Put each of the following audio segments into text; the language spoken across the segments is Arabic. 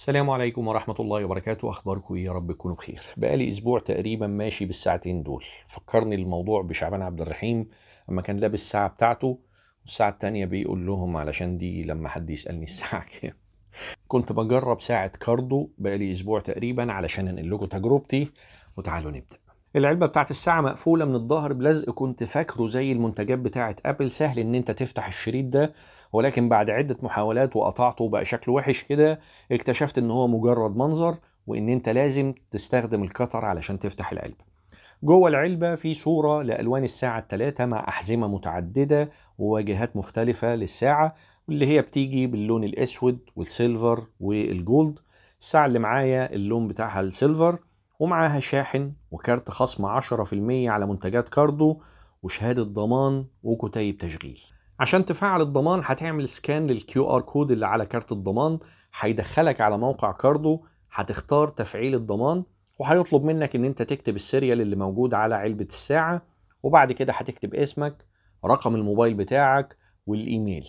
السلام عليكم ورحمة الله وبركاته أخباركم إيه يا رب تكونوا بخير بقالي أسبوع تقريبا ماشي بالساعتين دول فكرني الموضوع بشعبان عبد الرحيم أما كان لابس الساعة بتاعته والساعة التانية بيقول لهم علشان دي لما حد يسألني الساعة كام كنت بجرب ساعة كاردو بقالي أسبوع تقريبا علشان أنقل لكم تجربتي وتعالوا نبدأ العلبه بتاعت الساعه مقفوله من الظهر بلزق كنت فاكره زي المنتجات بتاعه ابل سهل ان انت تفتح الشريط ده ولكن بعد عده محاولات وقطعته بقى شكله وحش كده اكتشفت ان هو مجرد منظر وان انت لازم تستخدم القطر علشان تفتح العلبه جوه العلبه في صوره لالوان الساعه الثلاثه مع احزمه متعدده وواجهات مختلفه للساعه اللي هي بتيجي باللون الاسود والسيلفر والجولد الساعه اللي معايا اللون بتاعها السيلفر ومعاها شاحن وكارت خصم 10% على منتجات كاردو وشهادة ضمان وكتيب تشغيل عشان تفعل الضمان هتعمل سكان للكيو ار كود اللي على كارت الضمان هيدخلك على موقع كاردو هتختار تفعيل الضمان وهيطلب منك ان انت تكتب السيريال اللي موجود على علبة الساعة وبعد كده هتكتب اسمك رقم الموبايل بتاعك والايميل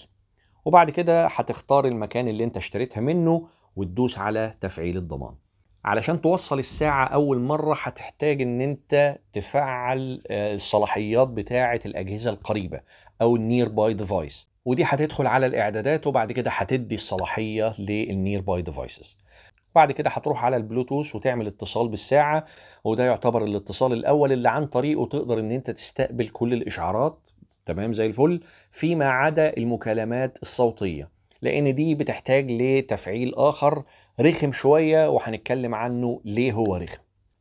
وبعد كده هتختار المكان اللي انت اشتريتها منه وتدوس على تفعيل الضمان علشان توصل الساعة أول مرة هتحتاج إن أنت تفعل آه، الصلاحيات بتاعة الأجهزة القريبة أو النير باي ديفايس ودي هتدخل على الإعدادات وبعد كده هتدي الصلاحية للنير باي ديفايسز بعد كده هتروح على البلوتوث وتعمل اتصال بالساعة وده يعتبر الاتصال الأول اللي عن طريقه تقدر إن أنت تستقبل كل الإشعارات تمام زي الفل فيما عدا المكالمات الصوتية لأن دي بتحتاج لتفعيل آخر رخم شويه وهنتكلم عنه ليه هو رخم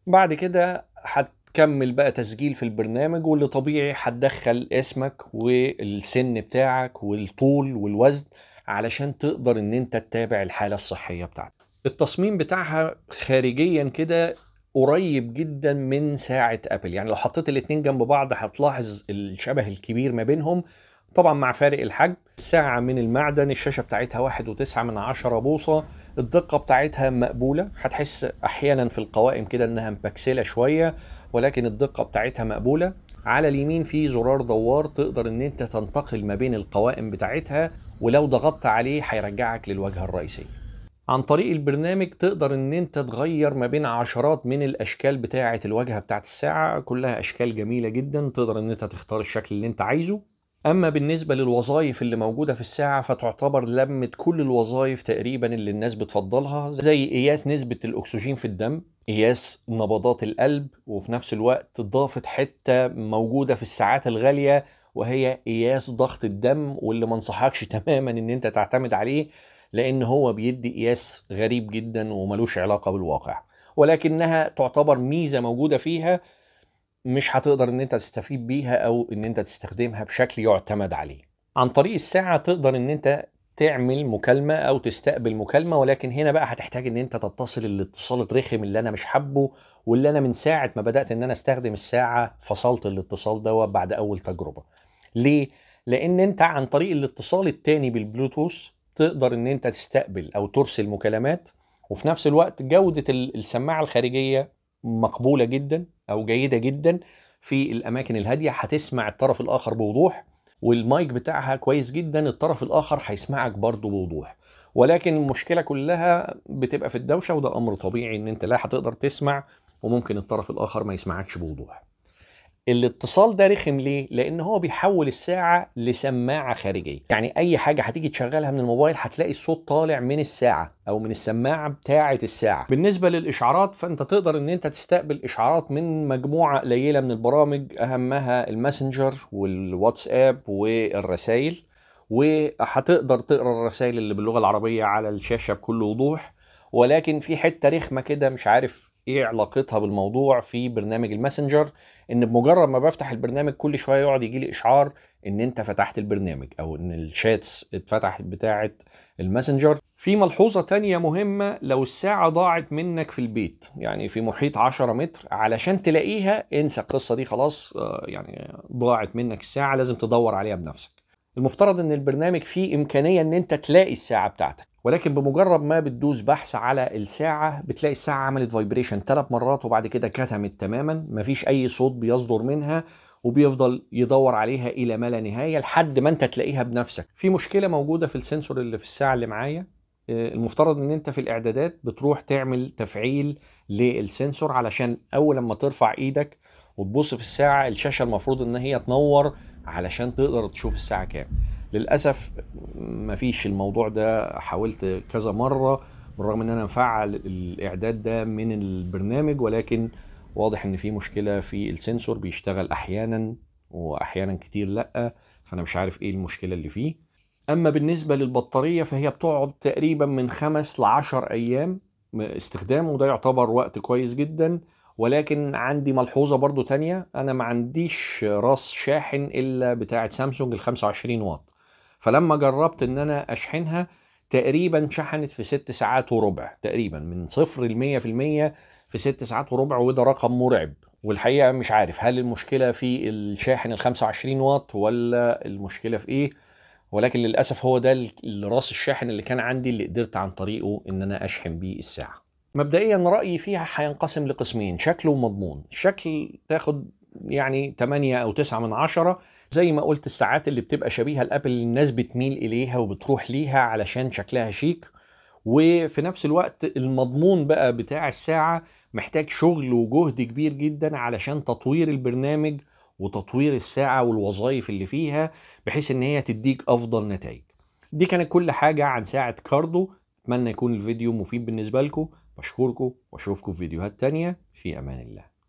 بعد كده هتكمل بقى تسجيل في البرنامج واللي طبيعي هتدخل اسمك والسن بتاعك والطول والوزن علشان تقدر ان انت تتابع الحاله الصحيه بتاعتك التصميم بتاعها خارجيا كده قريب جدا من ساعه ابل يعني لو حطيت الاتنين جنب بعض هتلاحظ الشبه الكبير ما بينهم طبعا مع فارق الحجم الساعة من المعدن الشاشة بتاعتها واحد وتسعة من عشرة بوصة الدقة بتاعتها مقبولة هتحس أحيانا في القوائم كده إنها مبكسلة شوية ولكن الدقة بتاعتها مقبولة على اليمين في زرار دوار تقدر ان انت تنتقل ما بين القوائم بتاعتها ولو ضغطت عليه هيرجعك للواجهه الرئيسيه عن طريق البرنامج تقدر ان انت تغير ما بين عشرات من الاشكال بتاعه الواجهه بتاعه الساعه كلها اشكال جميله جدا تقدر ان انت تختار الشكل اللي انت عايزه اما بالنسبه للوظائف اللي موجوده في الساعه فتعتبر لمه كل الوظائف تقريبا اللي الناس بتفضلها زي قياس نسبه الاكسجين في الدم قياس نبضات القلب وفي نفس الوقت ضافت حته موجوده في الساعات الغاليه وهي قياس ضغط الدم واللي ما انصحكش تماما ان انت تعتمد عليه لان هو بيدي قياس غريب جدا وملوش علاقه بالواقع ولكنها تعتبر ميزه موجوده فيها مش هتقدر ان انت تستفيد بيها او ان انت تستخدمها بشكل يعتمد عليه عن طريق الساعة تقدر ان انت تعمل مكالمة او تستقبل مكالمة ولكن هنا بقى هتحتاج ان انت تتصل الاتصال الرخم اللي انا مش حابه واللي انا من ساعة ما بدأت ان انا استخدم الساعة فصلت الاتصال دوت بعد اول تجربة ليه؟ لان انت عن طريق الاتصال التاني بالبلوتوث تقدر ان انت تستقبل او ترسل مكالمات وفي نفس الوقت جودة السماعة الخارجية مقبولة جدا او جيده جدا في الاماكن الهاديه هتسمع الطرف الاخر بوضوح والمايك بتاعها كويس جدا الطرف الاخر هيسمعك برضه بوضوح ولكن المشكله كلها بتبقى في الدوشه وده امر طبيعي ان انت لا هتقدر تسمع وممكن الطرف الاخر ما يسمعكش بوضوح الاتصال ده رخم ليه؟ لان هو بيحول الساعه لسماعه خارجيه، يعني اي حاجه هتيجي تشغلها من الموبايل هتلاقي الصوت طالع من الساعه او من السماعه بتاعه الساعه. بالنسبه للاشعارات فانت تقدر ان انت تستقبل اشعارات من مجموعه قليله من البرامج اهمها الماسنجر والواتساب والرسائل وهتقدر تقرا الرسائل اللي باللغه العربيه على الشاشه بكل وضوح ولكن في حته رخمه كده مش عارف ايه علاقتها بالموضوع في برنامج الماسنجر ان بمجرد ما بفتح البرنامج كل شويه يقعد يجي لي اشعار ان انت فتحت البرنامج او ان الشاتس اتفتحت بتاعه الماسنجر في ملحوظة تانية مهمة لو الساعة ضاعت منك في البيت يعني في محيط 10 متر علشان تلاقيها انسى القصة دي خلاص آه، يعني ضاعت منك الساعة لازم تدور عليها بنفسك المفترض ان البرنامج فيه امكانية ان انت تلاقي الساعة بتاعتك ولكن بمجرد ما بتدوس بحث على الساعة بتلاقي الساعة عملت فايبريشن ثلاث مرات وبعد كده كتمت تماما مفيش أي صوت بيصدر منها وبيفضل يدور عليها إلى ما لا نهاية لحد ما أنت تلاقيها بنفسك. في مشكلة موجودة في السنسور اللي في الساعة اللي معايا آه، المفترض ان انت في الاعدادات بتروح تعمل تفعيل للسنسور علشان اول لما ترفع ايدك وتبص في الساعه الشاشه المفروض ان هي تنور علشان تقدر تشوف الساعه كام للاسف ما فيش الموضوع ده حاولت كذا مره بالرغم ان انا مفعل الاعداد ده من البرنامج ولكن واضح ان في مشكله في السنسور بيشتغل احيانا واحيانا كتير لا فانا مش عارف ايه المشكله اللي فيه اما بالنسبه للبطاريه فهي بتقعد تقريبا من خمس لعشر ايام استخدام وده يعتبر وقت كويس جدا ولكن عندي ملحوظه برضو تانية انا ما عنديش راس شاحن الا بتاعه سامسونج ال 25 واط فلما جربت ان انا اشحنها تقريبا شحنت في ست ساعات وربع تقريبا من صفر ل 100% في ست ساعات وربع وده رقم مرعب والحقيقه مش عارف هل المشكله في الشاحن ال 25 واط ولا المشكله في ايه ولكن للاسف هو ده راس الشاحن اللي كان عندي اللي قدرت عن طريقه ان انا اشحن بيه الساعه مبدئيا رايي فيها هينقسم لقسمين شكل ومضمون شكل تاخد يعني 8 او 9 من 10 زي ما قلت الساعات اللي بتبقى شبيهه لابل الناس بتميل اليها وبتروح ليها علشان شكلها شيك وفي نفس الوقت المضمون بقى بتاع الساعه محتاج شغل وجهد كبير جدا علشان تطوير البرنامج وتطوير الساعه والوظائف اللي فيها بحيث ان هي تديك افضل نتائج دي كانت كل حاجه عن ساعه كاردو اتمنى يكون الفيديو مفيد بالنسبه لكم بشكركم واشوفكم في فيديوهات تانية في امان الله